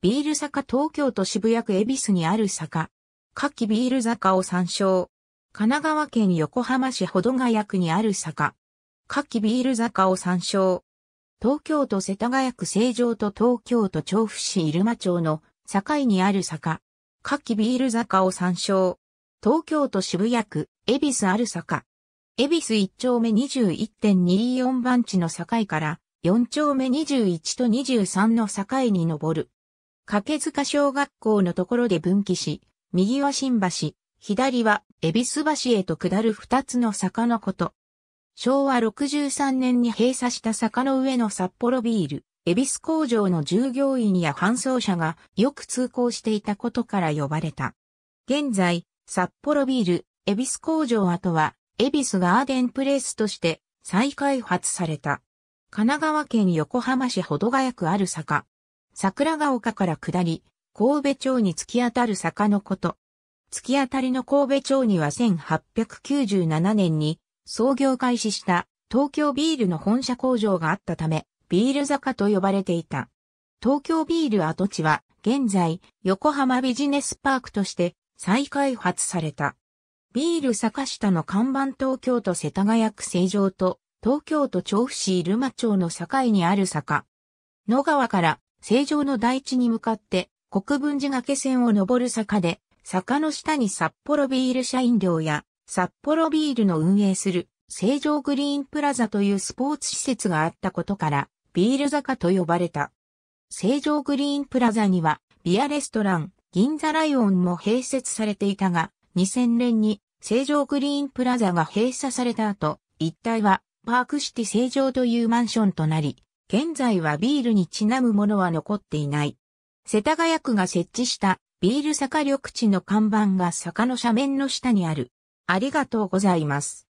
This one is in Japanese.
ビール坂東京都渋谷区恵比寿にある坂。夏季ビール坂を参照。神奈川県横浜市保土ヶ谷区にある坂。夏季ビール坂を参照。東京都世田谷区成城と東京都調布市入間町の境にある坂。夏季ビール坂を参照。東京都渋谷区恵比寿ある坂。恵比寿1丁目21.24番地の境から4丁目21と23の境に上る。掛塚小学校のところで分岐し、右は新橋、左は恵比寿橋へと下る二つの坂のこと。昭和63年に閉鎖した坂の上の札幌ビール、恵比寿工場の従業員や搬送者がよく通行していたことから呼ばれた。現在、札幌ビール、恵比寿工場跡は、恵比寿ガーデンプレイスとして再開発された。神奈川県横浜市保土ヶ谷区ある坂、桜ヶ丘から下り、神戸町に突き当たる坂のこと。突き当たりの神戸町には1897年に創業開始した東京ビールの本社工場があったため、ビール坂と呼ばれていた。東京ビール跡地は現在横浜ビジネスパークとして再開発された。ビール坂下の看板東京都世田谷区成城と東京都調布市入間町の境にある坂。野川から正常の大地に向かって、国分寺崖線を登る坂で、坂の下に札幌ビール社員寮や、札幌ビールの運営する、正常グリーンプラザというスポーツ施設があったことから、ビール坂と呼ばれた。正常グリーンプラザには、ビアレストラン、銀座ライオンも併設されていたが、2000年に、正常グリーンプラザが閉鎖された後、一帯は、パークシティ正常というマンションとなり、現在はビールにちなむものは残っていない。世田谷区が設置したビール坂緑地の看板が坂の斜面の下にある。ありがとうございます。